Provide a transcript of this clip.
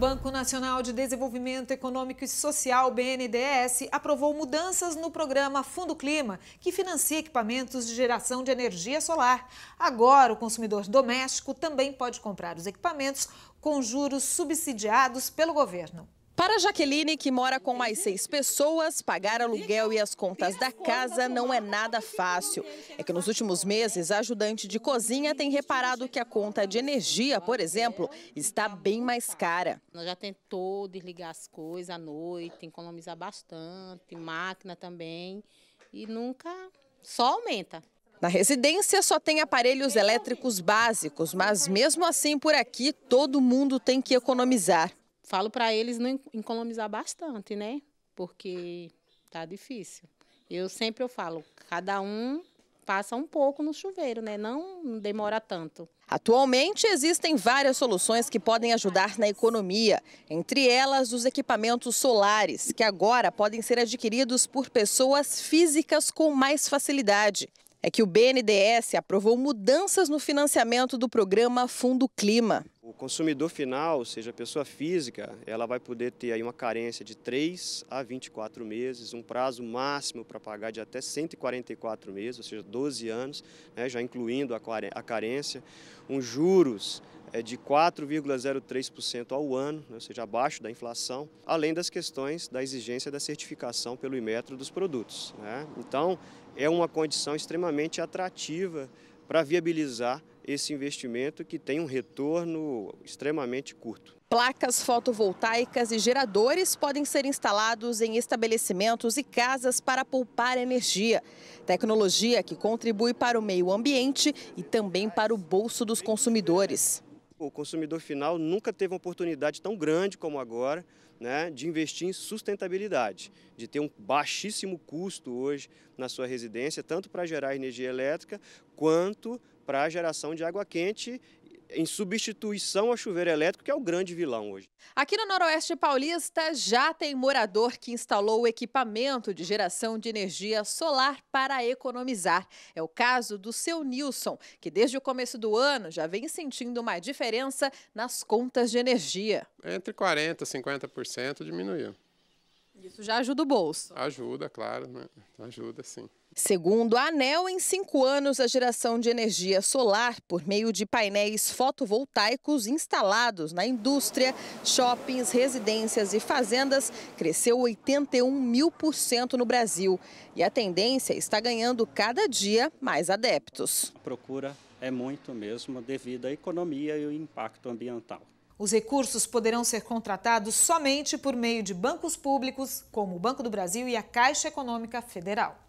Banco Nacional de Desenvolvimento Econômico e Social, BNDES, aprovou mudanças no programa Fundo Clima, que financia equipamentos de geração de energia solar. Agora, o consumidor doméstico também pode comprar os equipamentos com juros subsidiados pelo governo. Para Jaqueline, que mora com mais seis pessoas, pagar aluguel e as contas da casa não é nada fácil. É que nos últimos meses, a ajudante de cozinha tem reparado que a conta de energia, por exemplo, está bem mais cara. Nós já tentou desligar as coisas à noite, economizar bastante, máquina também, e nunca só aumenta. Na residência só tem aparelhos elétricos básicos, mas mesmo assim por aqui todo mundo tem que economizar falo para eles não economizar bastante, né? Porque tá difícil. Eu sempre eu falo, cada um passa um pouco no chuveiro, né? Não demora tanto. Atualmente existem várias soluções que podem ajudar na economia, entre elas os equipamentos solares, que agora podem ser adquiridos por pessoas físicas com mais facilidade. É que o BNDES aprovou mudanças no financiamento do programa Fundo Clima consumidor final, ou seja, a pessoa física, ela vai poder ter aí uma carência de 3 a 24 meses, um prazo máximo para pagar de até 144 meses, ou seja, 12 anos, né, já incluindo a carência, um juros é de 4,03% ao ano, né, ou seja, abaixo da inflação, além das questões da exigência da certificação pelo Imetro dos produtos. Né? Então, é uma condição extremamente atrativa para viabilizar esse investimento que tem um retorno extremamente curto. Placas fotovoltaicas e geradores podem ser instalados em estabelecimentos e casas para poupar energia. Tecnologia que contribui para o meio ambiente e também para o bolso dos consumidores o consumidor final nunca teve uma oportunidade tão grande como agora né, de investir em sustentabilidade, de ter um baixíssimo custo hoje na sua residência, tanto para gerar energia elétrica quanto para a geração de água quente em substituição ao chuveiro elétrico, que é o grande vilão hoje. Aqui no Noroeste Paulista já tem morador que instalou o equipamento de geração de energia solar para economizar. É o caso do seu Nilson, que desde o começo do ano já vem sentindo uma diferença nas contas de energia. Entre 40% e 50% diminuiu. Isso já ajuda o bolso. Ajuda, claro, né? ajuda sim. Segundo a ANEL, em cinco anos, a geração de energia solar por meio de painéis fotovoltaicos instalados na indústria, shoppings, residências e fazendas cresceu 81 mil por cento no Brasil. E a tendência está ganhando cada dia mais adeptos. A procura é muito mesmo devido à economia e ao impacto ambiental. Os recursos poderão ser contratados somente por meio de bancos públicos, como o Banco do Brasil e a Caixa Econômica Federal.